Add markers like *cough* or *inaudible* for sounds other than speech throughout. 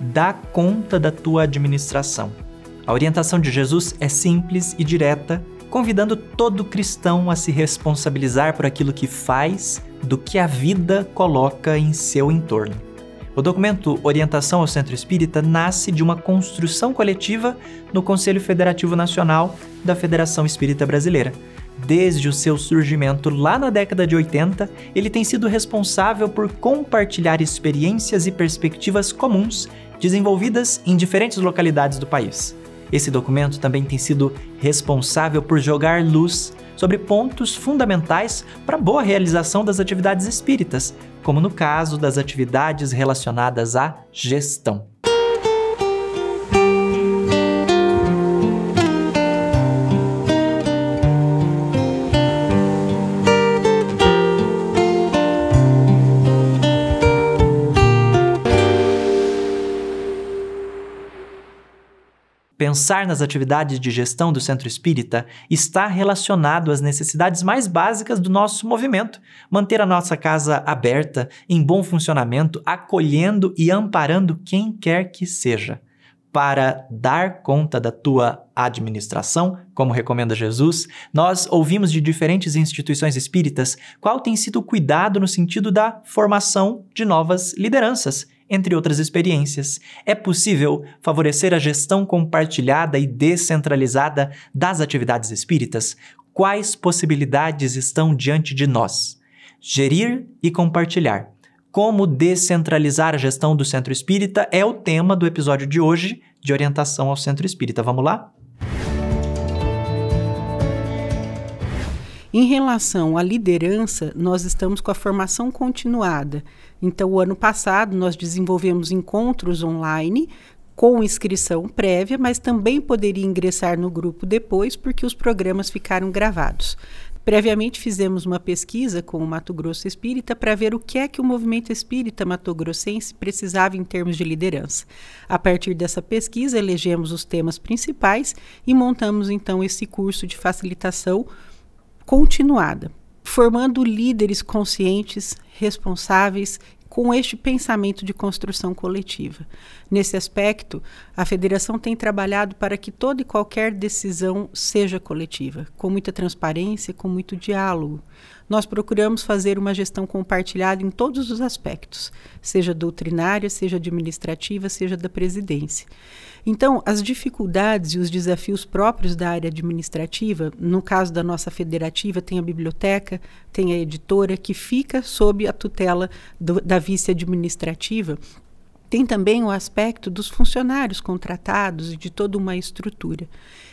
dá conta da tua administração. A orientação de Jesus é simples e direta, convidando todo cristão a se responsabilizar por aquilo que faz, do que a vida coloca em seu entorno. O documento Orientação ao Centro Espírita nasce de uma construção coletiva no Conselho Federativo Nacional da Federação Espírita Brasileira. Desde o seu surgimento lá na década de 80, ele tem sido responsável por compartilhar experiências e perspectivas comuns desenvolvidas em diferentes localidades do país. Esse documento também tem sido responsável por jogar luz sobre pontos fundamentais para a boa realização das atividades espíritas, como no caso das atividades relacionadas à gestão. pensar nas atividades de gestão do centro espírita está relacionado às necessidades mais básicas do nosso movimento: manter a nossa casa aberta, em bom funcionamento, acolhendo e amparando quem quer que seja. Para dar conta da tua administração, como recomenda Jesus, nós ouvimos de diferentes instituições espíritas qual tem sido o cuidado no sentido da formação de novas lideranças entre outras experiências. É possível favorecer a gestão compartilhada e descentralizada das atividades espíritas? Quais possibilidades estão diante de nós? Gerir e compartilhar. Como descentralizar a gestão do centro espírita é o tema do episódio de hoje de orientação ao centro espírita. Vamos lá? Em relação à liderança, nós estamos com a formação continuada, então, o ano passado, nós desenvolvemos encontros online com inscrição prévia, mas também poderia ingressar no grupo depois, porque os programas ficaram gravados. Previamente fizemos uma pesquisa com o Mato Grosso Espírita para ver o que é que o movimento espírita matogrossense precisava em termos de liderança. A partir dessa pesquisa, elegemos os temas principais e montamos então esse curso de facilitação continuada formando líderes conscientes, responsáveis com este pensamento de construção coletiva. Nesse aspecto, a federação tem trabalhado para que toda e qualquer decisão seja coletiva, com muita transparência, com muito diálogo. Nós procuramos fazer uma gestão compartilhada em todos os aspectos, seja doutrinária, seja administrativa, seja da presidência. Então, as dificuldades e os desafios próprios da área administrativa, no caso da nossa federativa, tem a biblioteca, tem a editora, que fica sob a tutela do, da da vice administrativa, tem também o aspecto dos funcionários contratados e de toda uma estrutura.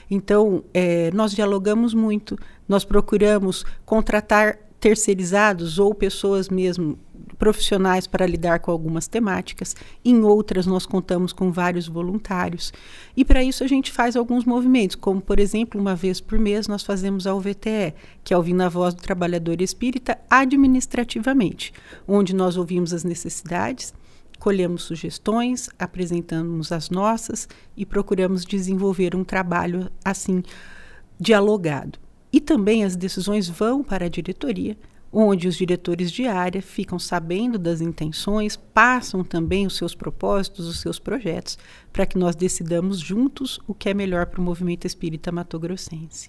Então, é, nós dialogamos muito, nós procuramos contratar terceirizados ou pessoas mesmo profissionais para lidar com algumas temáticas, em outras nós contamos com vários voluntários. E para isso a gente faz alguns movimentos, como por exemplo, uma vez por mês nós fazemos a UVTE, que é ouvindo a voz do trabalhador espírita administrativamente, onde nós ouvimos as necessidades, colhemos sugestões, apresentamos as nossas e procuramos desenvolver um trabalho assim dialogado. E também as decisões vão para a diretoria, onde os diretores de área ficam sabendo das intenções, passam também os seus propósitos, os seus projetos, para que nós decidamos juntos o que é melhor para o movimento espírita matogrossense.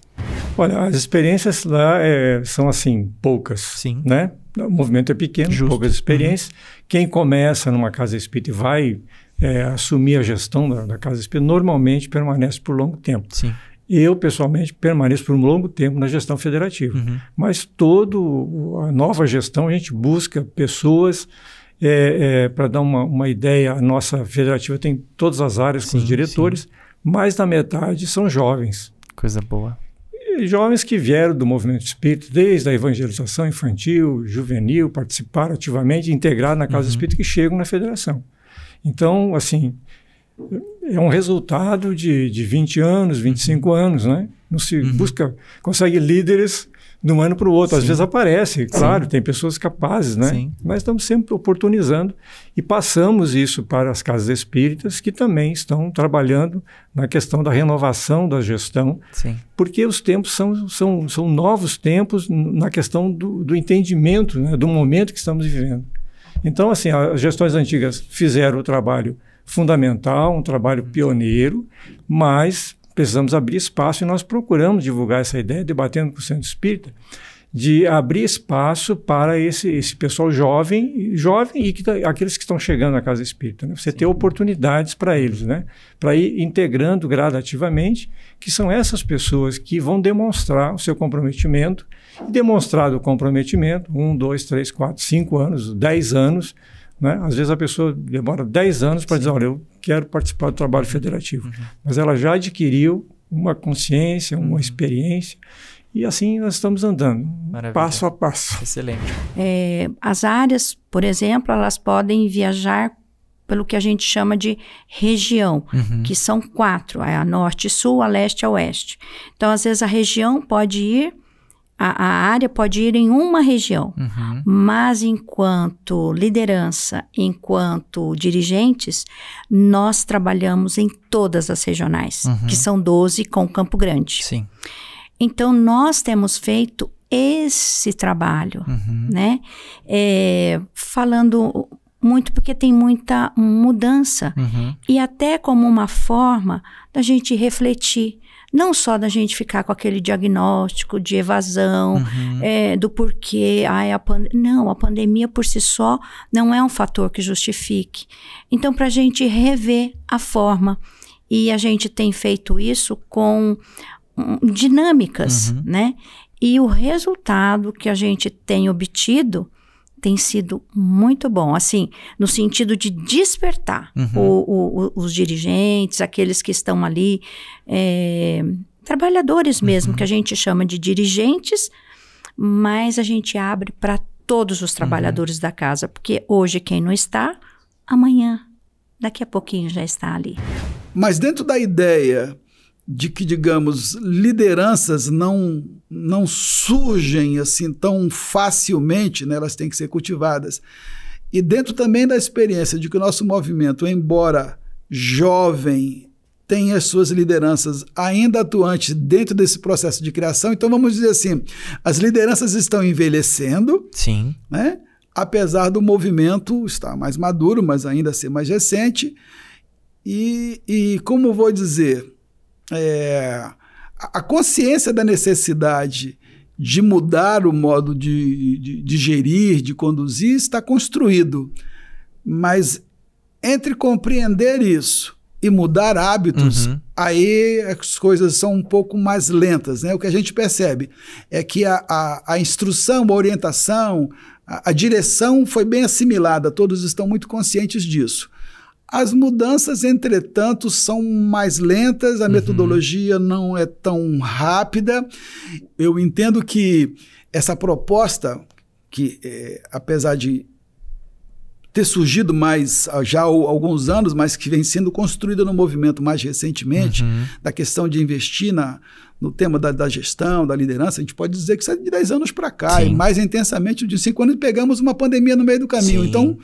Olha, as experiências lá é, são assim, poucas. Sim. Né? O movimento é pequeno, Justo. poucas uhum. experiências. Uhum. Quem começa numa casa espírita e vai é, assumir a gestão da, da casa espírita, normalmente permanece por longo tempo. Sim. Eu, pessoalmente, permaneço por um longo tempo na gestão federativa. Uhum. Mas toda a nova gestão, a gente busca pessoas. É, é, Para dar uma, uma, ideia, a nossa federativa tem todas as áreas sim, com os diretores, sim. mais da metade são jovens. Coisa boa. jovens que vieram do movimento espírita, desde a evangelização infantil, juvenil, participaram ativamente, integraram na Casa uhum. Espírita, que chegam na federação. Então, assim, é um resultado de, de 20 anos, 25 anos, né? Não se uhum. busca, consegue líderes de um ano para o outro. Sim. Às vezes aparece, claro, Sim. tem pessoas capazes, né? Sim. Mas estamos sempre oportunizando e passamos isso para as casas espíritas que também estão trabalhando na questão da renovação da gestão, porque os tempos são, são, são novos tempos na questão do, do entendimento, né? do momento que estamos vivendo. Então, assim, as gestões antigas fizeram o trabalho fundamental, um trabalho uhum. pioneiro, mas precisamos abrir espaço e nós procuramos divulgar essa ideia, debatendo com o Centro Espírita, de abrir espaço para esse, esse pessoal jovem, jovem e que, tá, aqueles que estão chegando na casa espírita. Né? Você Sim. ter oportunidades para eles, né? para ir integrando gradativamente, que são essas pessoas que vão demonstrar o seu comprometimento, demonstrado o comprometimento, um, dois, três, quatro, cinco anos, dez anos, né? Às vezes a pessoa demora 10 anos para dizer, olha, eu quero participar do trabalho federativo. Uhum. Mas ela já adquiriu uma consciência, uma uhum. experiência, e assim nós estamos andando, Maravilha. passo a passo. Excelente. É, as áreas, por exemplo, elas podem viajar pelo que a gente chama de região, uhum. que são quatro: é a norte, sul, a leste, a oeste. Então, às vezes, a região pode ir a, a, área pode ir em uma região, uhum. mas enquanto liderança, enquanto dirigentes, nós trabalhamos em todas as regionais, uhum. que são 12 com Campo Grande. Sim. Então, nós temos feito esse trabalho, uhum. né? É, falando muito porque tem muita mudança uhum. e até como uma forma da gente refletir não só da gente ficar com aquele diagnóstico de evasão, uhum. é, do porquê, ai, a pand... não, a pandemia por si só não é um fator que justifique. Então, para a gente rever a forma, e a gente tem feito isso com hum, dinâmicas, uhum. né? E o resultado que a gente tem obtido tem sido muito bom, assim, no sentido de despertar uhum. o, o, os dirigentes, aqueles que estão ali, é, trabalhadores mesmo, uhum. que a uhum. gente chama de dirigentes, mas a gente abre para todos os uhum. trabalhadores uhum. da casa, porque hoje quem não está, amanhã, daqui a pouquinho já está ali. Mas dentro da ideia de que, digamos, lideranças não, não surgem assim tão facilmente, né? elas têm que ser cultivadas. E dentro também da experiência de que o nosso movimento, embora jovem, tem as suas lideranças ainda atuantes dentro desse processo de criação. Então vamos dizer assim, as lideranças estão envelhecendo, sim, né? Apesar do movimento estar mais maduro, mas ainda ser mais recente. E, e como vou dizer, é, a consciência da necessidade de mudar o modo de, de, de gerir, de conduzir, está construído. Mas entre compreender isso e mudar hábitos, uhum. aí as coisas são um pouco mais lentas. Né? O que a gente percebe é que a, a, a instrução, a orientação, a, a direção foi bem assimilada, todos estão muito conscientes disso. As mudanças, entretanto, são mais lentas, a uhum. metodologia não é tão rápida. Eu entendo que essa proposta, que é, apesar de ter surgido mais ah, já há alguns anos, mas que vem sendo construída no movimento mais recentemente, uhum. da questão de investir na, no tema da, da, gestão, da liderança, a gente pode dizer que isso é de 10 anos para cá, Sim. e mais intensamente de 5 anos, pegamos uma pandemia no meio do caminho. Sim. Então,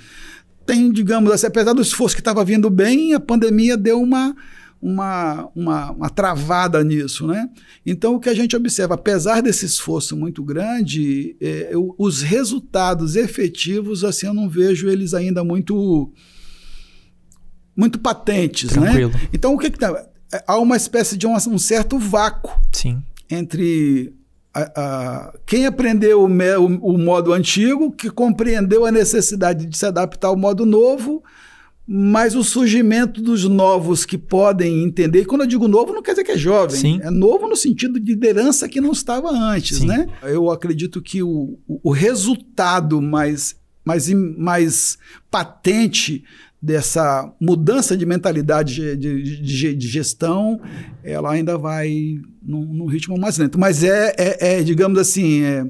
tem, digamos assim, apesar do esforço que estava vindo bem, a pandemia deu uma, uma, uma, uma, travada nisso. Né? Então, o que a gente observa, apesar desse esforço muito grande, é, eu, os resultados efetivos, assim, eu não vejo eles ainda muito muito patentes. Né? Tranquilo. Né? Então, o que, que tá? É, há uma espécie de um, um certo vácuo Sim. entre a, a, quem aprendeu o, me, o, o, modo antigo, que compreendeu a necessidade de se adaptar ao modo novo, mas o surgimento dos novos que podem entender, e quando eu digo novo, não quer dizer que é jovem, Sim. é novo no sentido de liderança que não estava antes, né? Eu acredito que o, o resultado mais, mais, mais patente dessa mudança de mentalidade de, de, de gestão, ela ainda vai num, num, ritmo mais lento. Mas é, é, é digamos assim, é,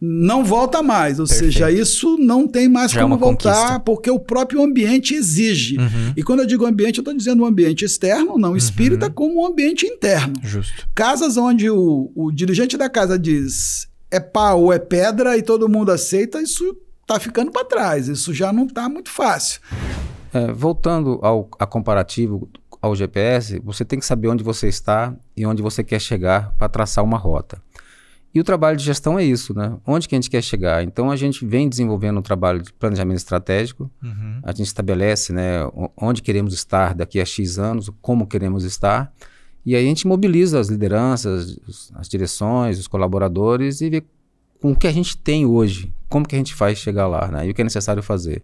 não volta mais. Ou Perfeito. seja, isso não tem mais Já é como voltar, conquista. porque o próprio ambiente exige. Uhum. E quando eu digo ambiente, eu estou dizendo o ambiente externo, não uhum. espírita, como o ambiente interno. Justo. Casas onde o, o dirigente da casa diz é pau é pedra e todo mundo aceita, isso está ficando para trás. Isso já não está muito fácil. É, voltando ao a comparativo ao GPS, você tem que saber onde você está e onde você quer chegar para traçar uma rota. E o trabalho de gestão é isso, né? Onde que a gente quer chegar? Então a gente vem desenvolvendo um trabalho de planejamento estratégico. Uhum. A gente estabelece, né, onde queremos estar daqui a x anos, como queremos estar. E aí a gente mobiliza as lideranças, as direções, os colaboradores e vê com o que a gente tem hoje, como que a gente faz chegar lá, né? E o que é necessário fazer.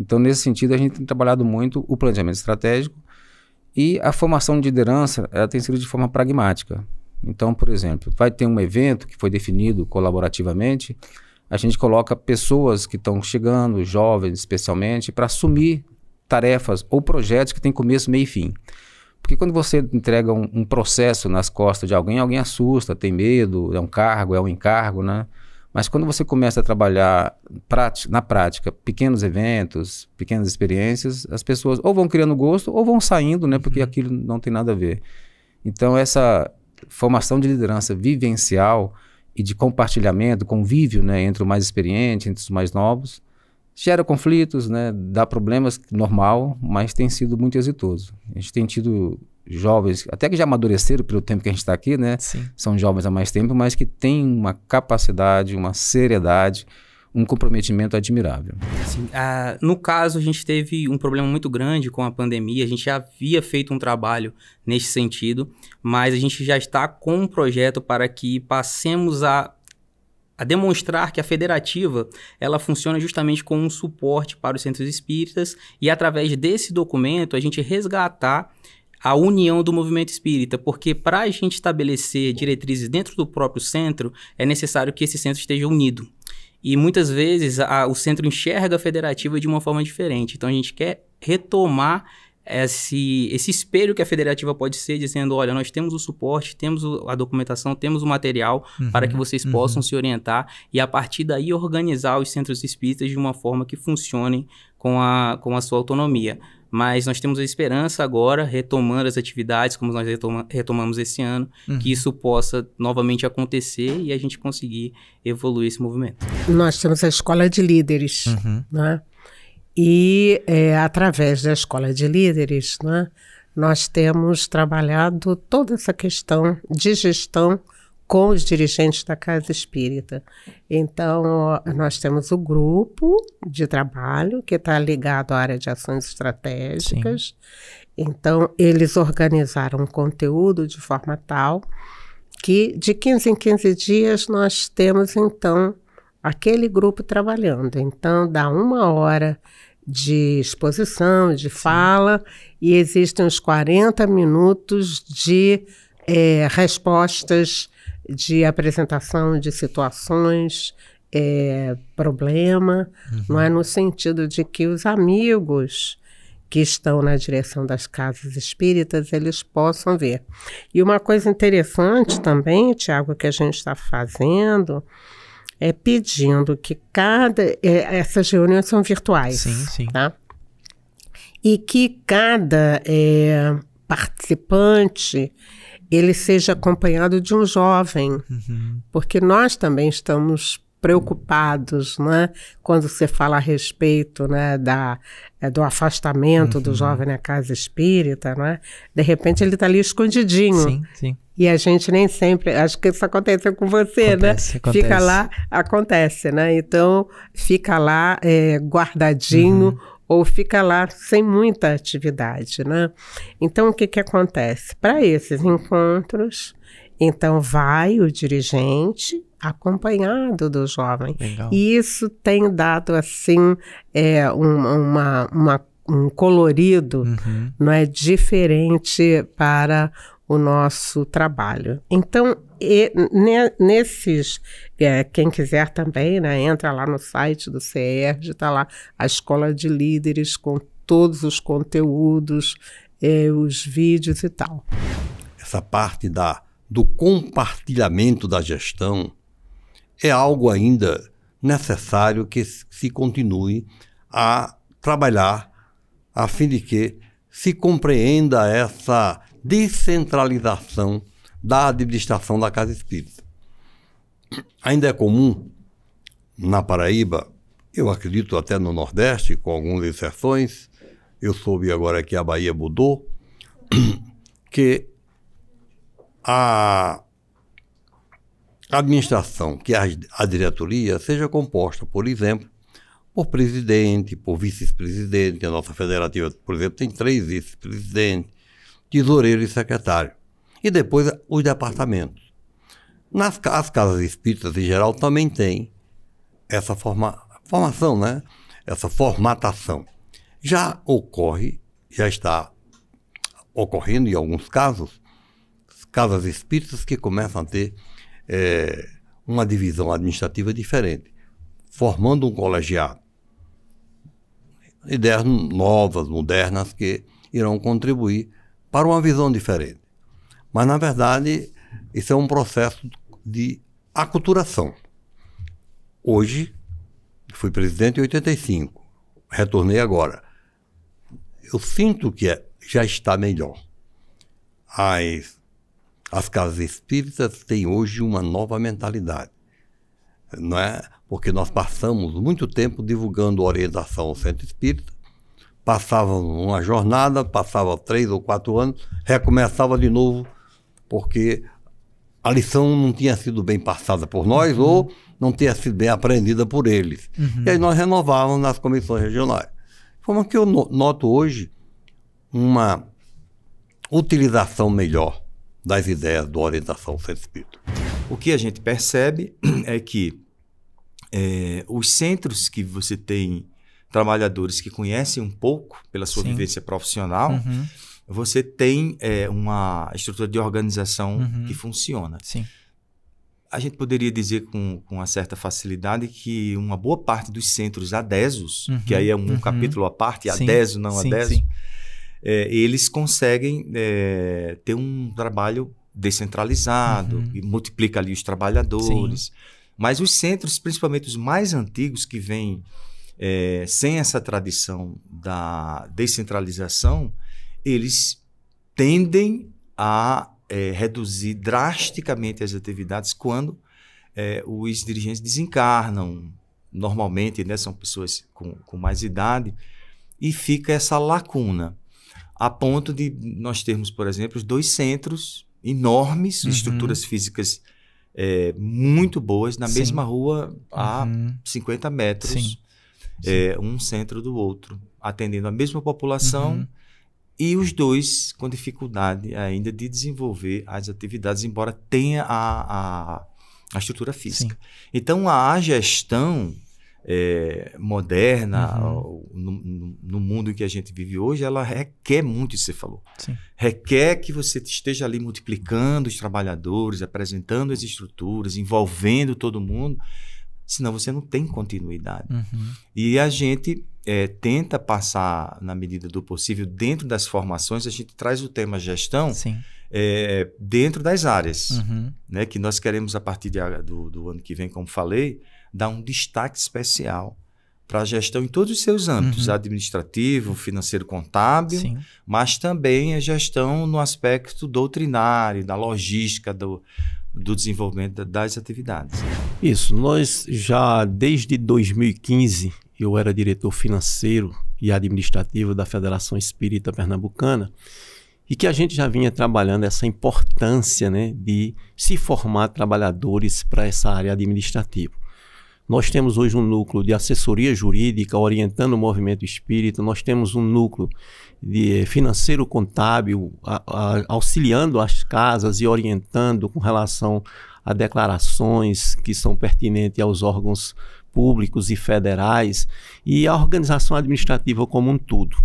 Então, nesse sentido, a gente tem trabalhado muito o planejamento estratégico e a formação de liderança, ela tem sido de forma pragmática. Então, por exemplo, vai ter um evento que foi definido colaborativamente, a gente coloca pessoas que estão chegando, jovens especialmente, para assumir tarefas ou projetos que têm começo, meio e fim. Porque quando você entrega um, um, processo nas costas de alguém, alguém assusta, tem medo, é um cargo, é um encargo, né? Mas quando você começa a trabalhar na prática pequenos eventos, pequenas experiências, as pessoas ou vão criando gosto ou vão saindo, né? Porque uhum. aquilo não tem nada a ver. Então, essa formação de liderança vivencial e de compartilhamento, convívio né, entre o mais experiente, entre os mais novos, gera conflitos, né, dá problemas, normal, mas tem sido muito exitoso. A gente tem tido jovens, até que já amadureceram pelo tempo que a gente está aqui, né? Sim. São jovens há mais tempo, mas que têm uma capacidade, uma seriedade, um comprometimento admirável. Sim. Ah, no caso, a gente teve um problema muito grande com a pandemia. A gente já havia feito um trabalho nesse sentido, mas a gente já está com um projeto para que passemos a a demonstrar que a federativa ela funciona justamente como um suporte para os centros espíritas e através desse documento a gente resgatar a união do movimento espírita, porque para a gente estabelecer diretrizes dentro do próprio centro, é necessário que esse centro esteja unido. E muitas vezes a, o centro enxerga a federativa de uma forma diferente. Então a gente quer retomar esse, esse espelho que a federativa pode ser, dizendo: olha, nós temos o suporte, temos a documentação, temos o material uhum, para que vocês uhum. possam se orientar e a partir daí organizar os centros espíritas de uma forma que funcionem com a, com a sua autonomia mas nós temos a esperança agora, retomando as atividades como nós retoma, retomamos esse ano, uhum. que isso possa novamente acontecer e a gente conseguir evoluir esse movimento. Nós temos a Escola de Líderes, uhum. né? E é, através da Escola de Líderes, né, nós temos trabalhado toda essa questão de gestão com os dirigentes da Casa Espírita. Então, nós temos o grupo de trabalho que está ligado à área de ações estratégicas. Sim. Então, eles organizaram um conteúdo de forma tal que de 15 em 15 dias nós temos, então, aquele grupo trabalhando. Então, dá uma hora de exposição, de fala, Sim. e existem uns 40 minutos de é, respostas de apresentação de situações, é, problema, uhum. não é no sentido de que os amigos que estão na direção das casas espíritas, eles possam ver. E uma coisa interessante também, Tiago, que a gente está fazendo, é pedindo que cada... É, essas reuniões são virtuais, sim, sim. tá? E que cada é, participante ele seja acompanhado de um jovem, uhum. porque nós também estamos preocupados, né? Quando você fala a respeito, né, da, é, do afastamento uhum. do jovem na casa espírita, né? De repente ele está ali escondidinho. Sim, sim. E a gente nem sempre, acho que isso aconteceu com você, né? acontece, né? Acontece. Fica lá, acontece, né? Então fica lá é, guardadinho. Uhum ou fica lá sem muita atividade, né? Então, o que, que acontece? Para esses encontros, então vai o dirigente acompanhado do jovem. Legal. E isso tem dado, assim, é, uma, uma um colorido uhum. não é diferente para o nosso trabalho. Então, e, ne, nesses, é, quem quiser também, né, entra lá no site do CERJ, está lá a Escola de Líderes com todos os conteúdos, é, os vídeos e tal. Essa parte da, do compartilhamento da gestão é algo ainda necessário que se continue a trabalhar a fim de que se compreenda essa descentralização da administração da Casa Espírita. Ainda é comum na Paraíba, eu acredito até no Nordeste, com algumas exceções, eu soube agora que a Bahia mudou, *clears throat* que a administração, que a, a diretoria seja composta, por exemplo, por presidente, por vice-presidente. A nossa federativa, por exemplo, tem três vice-presidentes tesoureiro e secretário. E depois os departamentos. Nas, as casas espíritas em geral também têm essa forma, formação, né? essa formatação. Já ocorre, já está ocorrendo em alguns casos, casas espíritas que começam a ter é, uma divisão administrativa diferente, formando um colegiado. Ideias novas, modernas, que irão contribuir para uma visão diferente. Mas, na verdade, isso é um processo de aculturação. Hoje, fui presidente em 85, retornei agora. Eu sinto que é, já está melhor. As, as casas espíritas têm hoje uma nova mentalidade. Não é? Porque nós passamos muito tempo divulgando orientação ao centro espírita, passava uma jornada, passava três ou quatro anos, recomeçava de novo, porque a lição não tinha sido bem passada por nós uhum. ou não tinha sido bem aprendida por eles. Uhum. E aí nós renovávamos nas comissões regionais. Como que eu noto hoje uma utilização melhor das ideias do orientação centro espírita. O que a gente percebe *clears throat* é que é, os centros que você tem trabalhadores que conhecem um pouco pela sua Sim. vivência profissional, uhum. você tem é, uma estrutura de organização uhum. que funciona. Sim. A gente poderia dizer com, com uma certa facilidade que uma boa parte dos centros adesos, uhum. que aí é um uhum. capítulo à parte, sim. adeso, não sim, adeso, é, eles conseguem é, ter um trabalho descentralizado, uhum. e multiplica ali os trabalhadores. Sim. Mas os centros, principalmente os mais antigos, que vêm é, sem essa tradição da descentralização, eles tendem a é, reduzir drasticamente as atividades quando é, os dirigentes desencarnam. Normalmente, né, são pessoas com, com mais idade, e fica essa lacuna, a ponto de nós termos, por exemplo, dois centros enormes, uhum. estruturas físicas é, muito boas, na Sim. mesma rua a uhum. 50 metros. Sim é, um centro do outro, atendendo a mesma população uhum. e os dois com dificuldade ainda de desenvolver as atividades, embora tenha a, a, a estrutura física. Sim. Então, a gestão é, moderna, uhum. no, no, em que a gente vive hoje, ela requer muito que você falou. Sim. Requer que você esteja ali multiplicando os trabalhadores, apresentando as estruturas, envolvendo todo mundo senão você não tem continuidade. Uhum. E a gente é, tenta passar, na medida do possível, dentro das formações, a gente traz o tema gestão é, dentro das áreas, uhum. né, que nós queremos, a partir de, do, do, ano que vem, como falei, dar um destaque especial para a gestão em todos os seus âmbitos, uhum. administrativo, financeiro, contábil, Sim. mas também a gestão no aspecto doutrinário, da logística, do, do desenvolvimento das atividades. Isso, nós já desde 2015 eu era diretor financeiro e administrativo da Federação Espírita Pernambucana e que a gente já vinha trabalhando essa importância né, de se formar trabalhadores para essa área administrativa. Nós temos hoje um núcleo de assessoria jurídica orientando o movimento espírita, nós temos um núcleo de eh, financeiro contábil a, a, auxiliando as casas e orientando com relação a declarações que são pertinentes aos órgãos públicos e federais e a organização administrativa como um todo.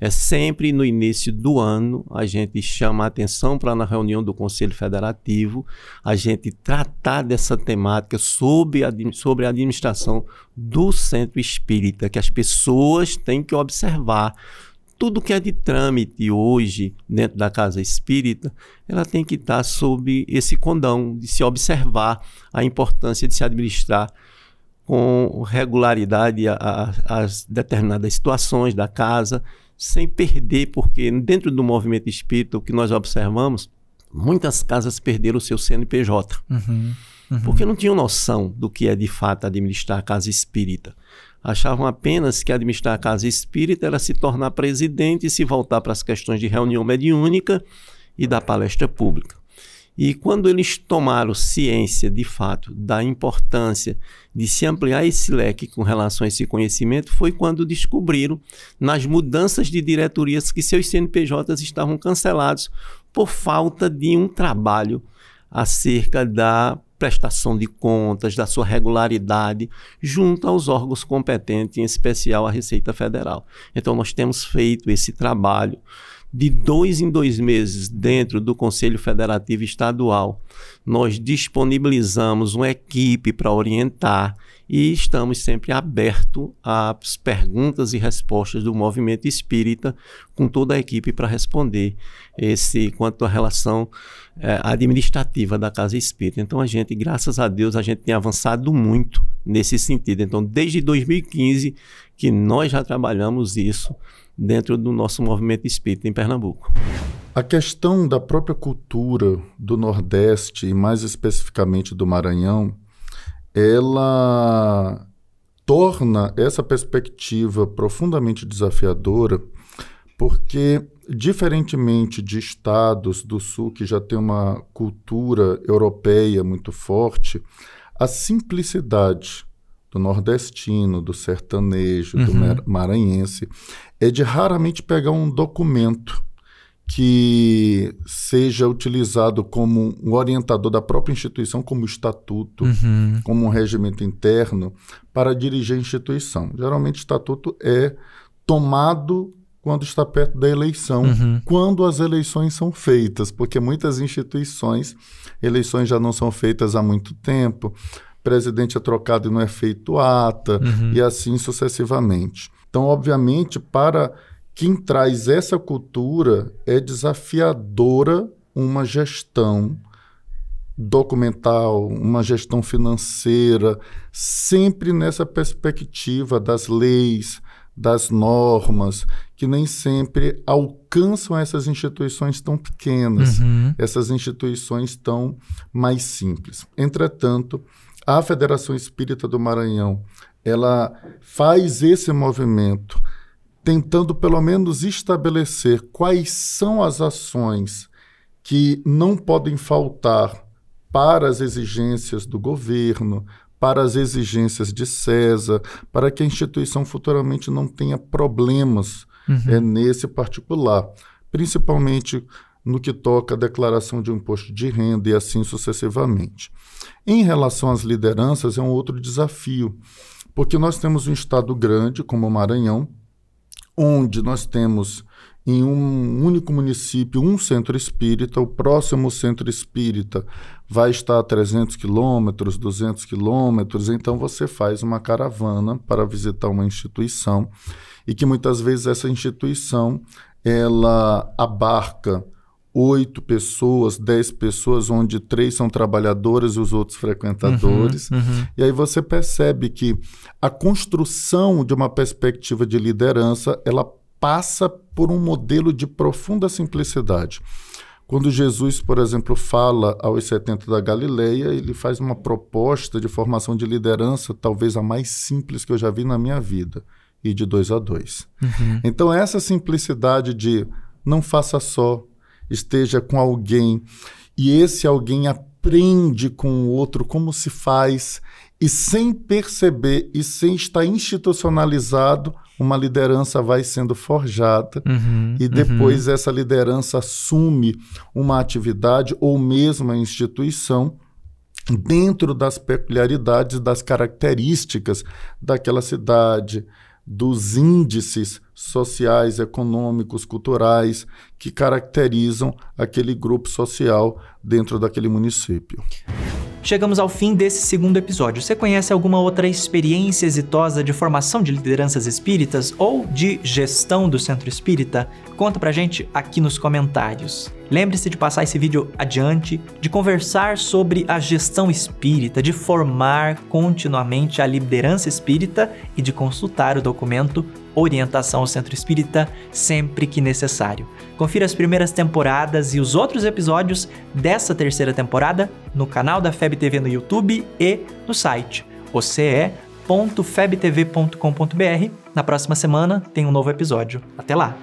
É sempre no início do ano a gente chama a atenção para na reunião do Conselho Federativo a gente tratar dessa temática sobre a, sobre a administração do centro espírita, que as pessoas têm que observar tudo que é de trâmite hoje dentro da casa espírita, ela tem que estar sob esse condão de se observar a importância de se administrar com regularidade às determinadas situações da casa, sem perder, porque dentro do movimento espírita, o que nós observamos, muitas casas perderam o seu CNPJ. Uhum, uhum. Porque não tinham noção do que é de fato administrar a casa espírita. Achavam apenas que administrar a casa espírita era se tornar presidente e se voltar para as questões de reunião mediúnica e da palestra pública. E quando eles tomaram ciência, de fato, da importância de se ampliar esse leque com relação a esse conhecimento, foi quando descobriram, nas mudanças de diretorias, que seus CNPJs estavam cancelados por falta de um trabalho acerca da prestação de contas, da sua regularidade, junto aos órgãos competentes, em especial a Receita Federal. Então, nós temos feito esse trabalho de dois em dois meses, dentro do Conselho Federativo Estadual, nós disponibilizamos uma equipe para orientar e estamos sempre abertos às perguntas e respostas do movimento espírita, com toda a equipe para responder esse quanto à relação é, administrativa da Casa Espírita. Então, a gente, graças a Deus, a gente tem avançado muito nesse sentido. Então, desde 2015 que nós já trabalhamos isso dentro do nosso movimento espírita em Pernambuco. A questão da própria cultura do Nordeste, e mais especificamente do Maranhão, ela torna essa perspectiva profundamente desafiadora, porque, diferentemente de estados do Sul que já têm uma cultura europeia muito forte, a simplicidade do nordestino, do sertanejo, uhum. do maranhense, é de raramente pegar um documento que seja utilizado como um orientador da própria instituição, como estatuto, uhum. como um regimento interno, para dirigir a instituição. Geralmente, o estatuto é tomado quando está perto da eleição, uhum. quando as eleições são feitas, porque muitas instituições, eleições já não são feitas há muito tempo, presidente é trocado e não é feito ata, uhum. e assim sucessivamente. Então, obviamente, para quem traz essa cultura, é desafiadora uma gestão documental, uma gestão financeira, sempre nessa perspectiva das leis, das normas, que nem sempre alcançam essas instituições tão pequenas, uhum. essas instituições tão mais simples. Entretanto, a Federação Espírita do Maranhão ela faz esse movimento tentando pelo menos estabelecer quais são as ações que não podem faltar para as exigências do governo, para as exigências de César, para que a instituição futuramente não tenha problemas uhum. é, nesse particular, principalmente no que toca à declaração de um imposto de renda e assim sucessivamente. Em relação às lideranças, é um outro desafio, porque nós temos um estado grande, como o Maranhão, onde nós temos em um único município um centro espírita, o próximo centro espírita vai estar a 300 quilômetros, 200 quilômetros, então você faz uma caravana para visitar uma instituição e que muitas vezes essa instituição ela abarca oito pessoas, dez pessoas, onde três são trabalhadoras e os outros frequentadores. Uhum, uhum. E aí você percebe que a construção de uma perspectiva de liderança, ela passa por um modelo de profunda simplicidade. Quando Jesus, por exemplo, fala aos 70 da Galileia, ele faz uma proposta de formação de liderança, talvez a mais simples que eu já vi na minha vida, e de dois a dois. Uhum. Então, essa simplicidade de não faça só, esteja com alguém e esse alguém aprende com o outro como se faz e sem perceber e sem estar institucionalizado, uma liderança vai sendo forjada uhum, e uhum. depois uhum. essa liderança assume uma atividade ou mesmo a instituição dentro das peculiaridades, das características daquela cidade, dos índices sociais, econômicos, culturais que caracterizam aquele grupo social dentro daquele município. Chegamos ao fim desse segundo episódio. Você conhece alguma outra experiência exitosa de formação de lideranças espíritas ou de gestão do centro espírita? Conta pra gente aqui nos comentários. Lembre-se de passar esse vídeo adiante, de conversar sobre a gestão espírita, de formar continuamente a liderança espírita e de consultar o documento orientação ao centro espírita sempre que necessário. Confira as primeiras temporadas e os outros episódios dessa terceira temporada no canal da FEB TV no YouTube e no site oce.febtv.com.br. É Na próxima semana tem um novo episódio. Até lá!